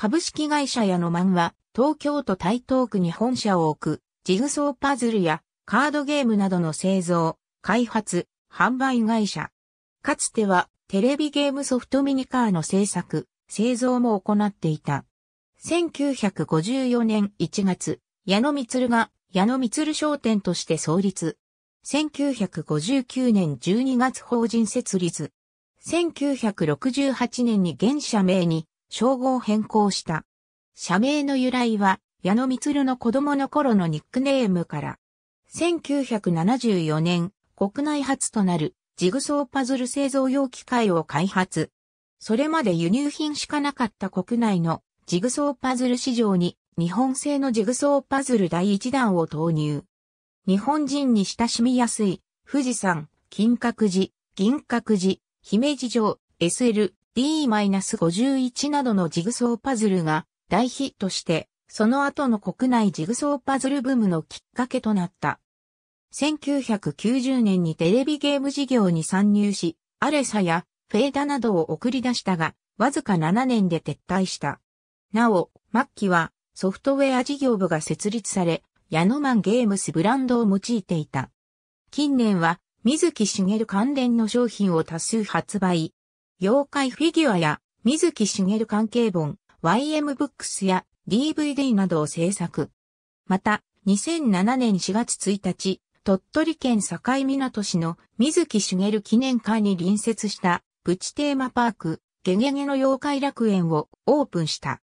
株式会社ヤノマンは、東京都台東区に本社を置く、ジグソーパズルやカードゲームなどの製造、開発、販売会社。かつては、テレビゲームソフトミニカーの制作、製造も行っていた。1954年1月、矢野光が矢野光商店として創立。1959年12月法人設立。1968年に現社名に称号を変更した。社名の由来は、矢野光の子供の頃のニックネームから、1974年、国内初となるジグソーパズル製造用機械を開発。それまで輸入品しかなかった国内のジグソーパズル市場に日本製のジグソーパズル第1弾を投入。日本人に親しみやすい富士山、金閣寺、銀閣寺、姫路城、SL、D-51 などのジグソーパズルが大ヒットして、その後の国内ジグソーパズルブームのきっかけとなった。1990年にテレビゲーム事業に参入し、アレサやフェーダなどを送り出したが、わずか7年で撤退した。なお、末期はソフトウェア事業部が設立され、ヤノマンゲームスブランドを用いていた。近年は、水木しげる関連の商品を多数発売、妖怪フィギュアや水木しげる関係本、YM ブックスや DVD などを制作。また、2007年4月1日、鳥取県境港市の水木しげる記念館に隣接したプチテーマパーク、ゲゲゲの妖怪楽園をオープンした。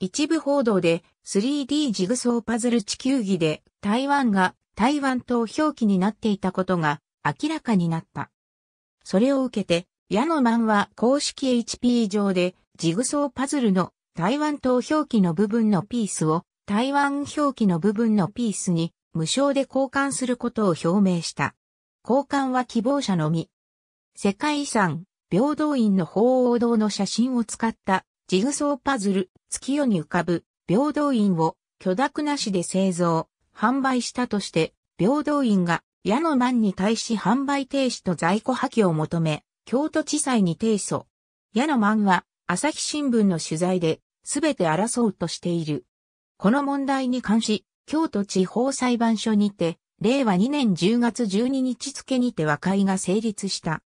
一部報道で 3D ジグソーパズル地球儀で台湾が台湾と表記になっていたことが明らかになった。それを受けてヤノマンは公式 HP 上でジグソーパズルの台湾島表記の部分のピースを台湾表記の部分のピースに無償で交換することを表明した。交換は希望者のみ。世界遺産、平等院の鳳凰堂の写真を使ったジグソーパズル、月夜に浮かぶ平等院を許諾なしで製造、販売したとして、平等院が矢野万に対し販売停止と在庫破棄を求め、京都地裁に提訴。矢野漫は、朝日新聞の取材で、すべて争うとしている。この問題に関し、京都地方裁判所にて、令和2年10月12日付にて和解が成立した。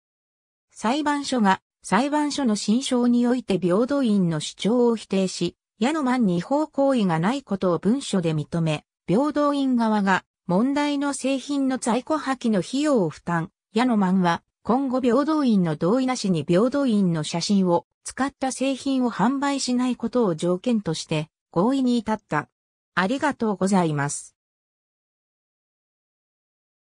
裁判所が、裁判所の新章において平等院の主張を否定し、矢野漫に違法行為がないことを文書で認め、平等院側が問題の製品の在庫破棄の費用を負担、矢野漫は今後平等院の同意なしに平等院の写真を使った製品を販売しないことを条件として合意に至った。ありがとうございます。